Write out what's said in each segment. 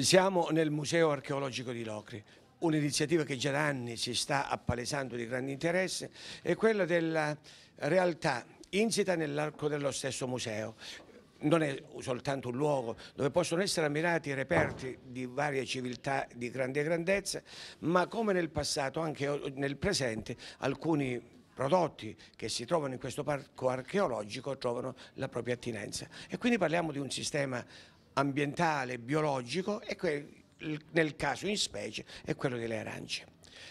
Siamo nel Museo Archeologico di Locri, un'iniziativa che già da anni si sta appalesando di grande interesse, è quella della realtà insita nell'arco dello stesso museo. Non è soltanto un luogo dove possono essere ammirati i reperti di varie civiltà di grande grandezza, ma come nel passato, anche nel presente, alcuni prodotti che si trovano in questo parco archeologico trovano la propria attinenza. E quindi parliamo di un sistema ambientale, biologico e nel caso in specie è quello delle arance.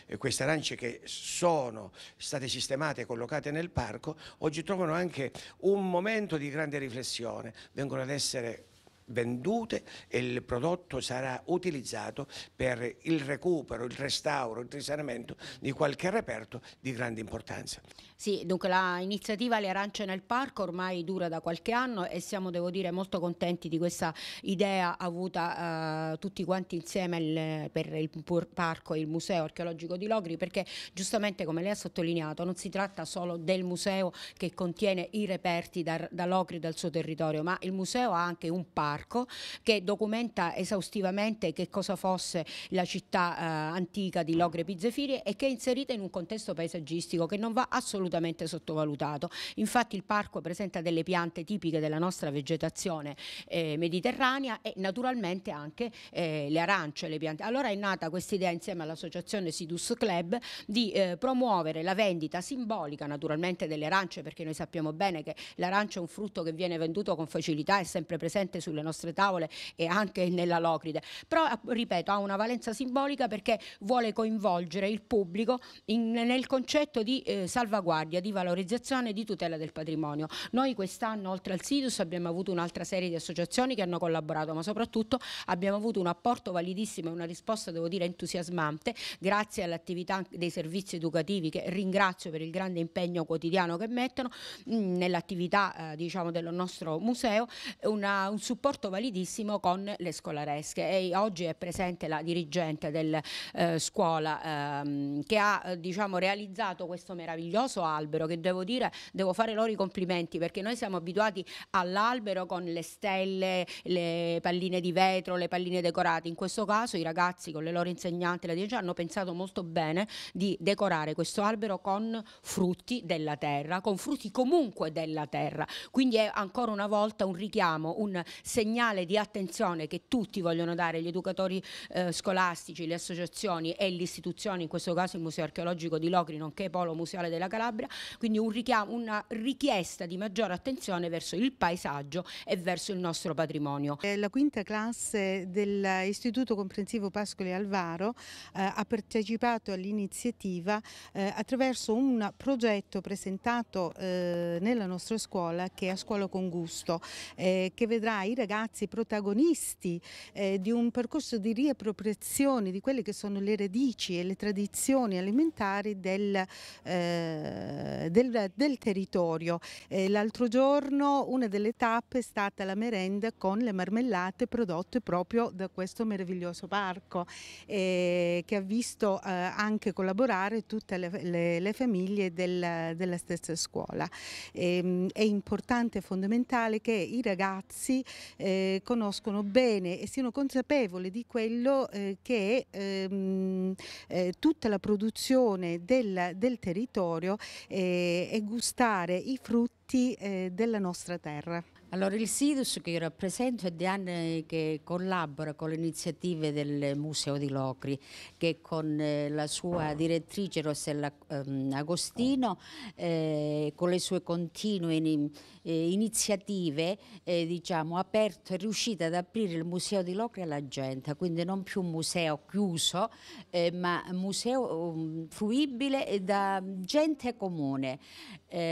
E queste arance che sono state sistemate e collocate nel parco oggi trovano anche un momento di grande riflessione, vengono ad essere vendute e il prodotto sarà utilizzato per il recupero, il restauro, il risanamento di qualche reperto di grande importanza. Sì, dunque l'iniziativa Le Arance nel Parco ormai dura da qualche anno e siamo, devo dire, molto contenti di questa idea avuta eh, tutti quanti insieme il, per il Parco e il Museo Archeologico di Logri perché giustamente, come lei ha sottolineato, non si tratta solo del museo che contiene i reperti da, da Logri e dal suo territorio, ma il museo ha anche un parco parco che documenta esaustivamente che cosa fosse la città eh, antica di Logre Pizzefiri e che è inserita in un contesto paesaggistico che non va assolutamente sottovalutato. Infatti il parco presenta delle piante tipiche della nostra vegetazione eh, mediterranea e naturalmente anche eh, le arance, le piante. Allora è nata questa idea insieme all'associazione Sidus Club di eh, promuovere la vendita simbolica naturalmente delle arance perché noi sappiamo bene che l'arancia è un frutto che viene venduto con facilità, è sempre presente sulle nostre nostre tavole e anche nella Locride, però eh, ripeto ha una valenza simbolica perché vuole coinvolgere il pubblico in, nel concetto di eh, salvaguardia, di valorizzazione e di tutela del patrimonio. Noi quest'anno oltre al SIDUS abbiamo avuto un'altra serie di associazioni che hanno collaborato, ma soprattutto abbiamo avuto un apporto validissimo e una risposta devo dire entusiasmante grazie all'attività dei servizi educativi che ringrazio per il grande impegno quotidiano che mettono mm, nell'attività eh, diciamo del nostro museo, una, un supporto rapporto validissimo con le scolaresche e oggi è presente la dirigente del eh, scuola ehm, che ha eh, diciamo, realizzato questo meraviglioso albero che devo dire, devo fare loro i complimenti perché noi siamo abituati all'albero con le stelle, le palline di vetro, le palline decorate, in questo caso i ragazzi con le loro insegnanti la dirigente hanno pensato molto bene di decorare questo albero con frutti della terra, con frutti comunque della terra, quindi è ancora una volta un richiamo, un segnale segnale di attenzione che tutti vogliono dare, gli educatori eh, scolastici, le associazioni e le istituzioni, in questo caso il Museo Archeologico di Locri, nonché Polo Museale della Calabria, quindi un richiamo, una richiesta di maggiore attenzione verso il paesaggio e verso il nostro patrimonio. La quinta classe dell'Istituto Comprensivo Pascoli Alvaro eh, ha partecipato all'iniziativa eh, attraverso un progetto presentato eh, nella nostra scuola che è a Scuola con Gusto, eh, che vedrà i ragazzi ragazzi protagonisti eh, di un percorso di riappropriazione di quelle che sono le radici e le tradizioni alimentari del, eh, del, del territorio. Eh, L'altro giorno una delle tappe è stata la merenda con le marmellate prodotte proprio da questo meraviglioso parco eh, che ha visto eh, anche collaborare tutte le, le, le famiglie del, della stessa scuola. Ehm, è importante e fondamentale che i ragazzi eh, conoscono bene e siano consapevoli di quello eh, che ehm, eh, tutta la produzione del, del territorio eh, e gustare i frutti eh, della nostra terra. Allora, il SIDUS che io rappresento è di anni che collabora con le iniziative del Museo di Locri, che con eh, la sua direttrice Rossella ehm, Agostino, eh, con le sue continue in, eh, iniziative, eh, diciamo, aperto, è riuscita ad aprire il Museo di Locri alla gente, quindi non più un museo chiuso, eh, ma un museo um, fruibile da gente comune.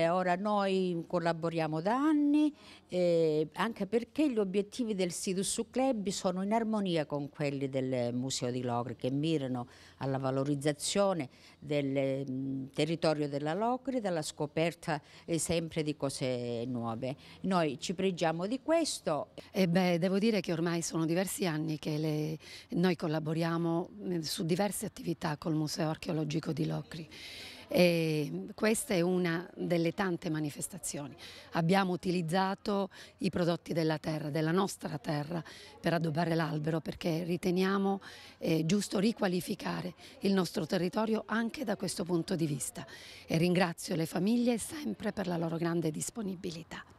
ora noi collaboriamo da anni. Eh, anche perché gli obiettivi del Sidus Club sono in armonia con quelli del Museo di Locri che mirano alla valorizzazione del mh, mm, territorio della Locri, dalla scoperta eh, sempre di cose nuove. Noi ci pregiamo di questo. E eh, beh, devo dire che ormai sono diversi anni che le... noi collaboriamo mm, su diverse attività col Museo archeologico di Locri e questa è una delle tante manifestazioni. Abbiamo utilizzato i prodotti della terra, della nostra terra, per addobbare l'albero perché riteniamo eh, giusto riqualificare il nostro territorio anche da questo punto di vista e ringrazio le famiglie sempre per la loro grande disponibilità.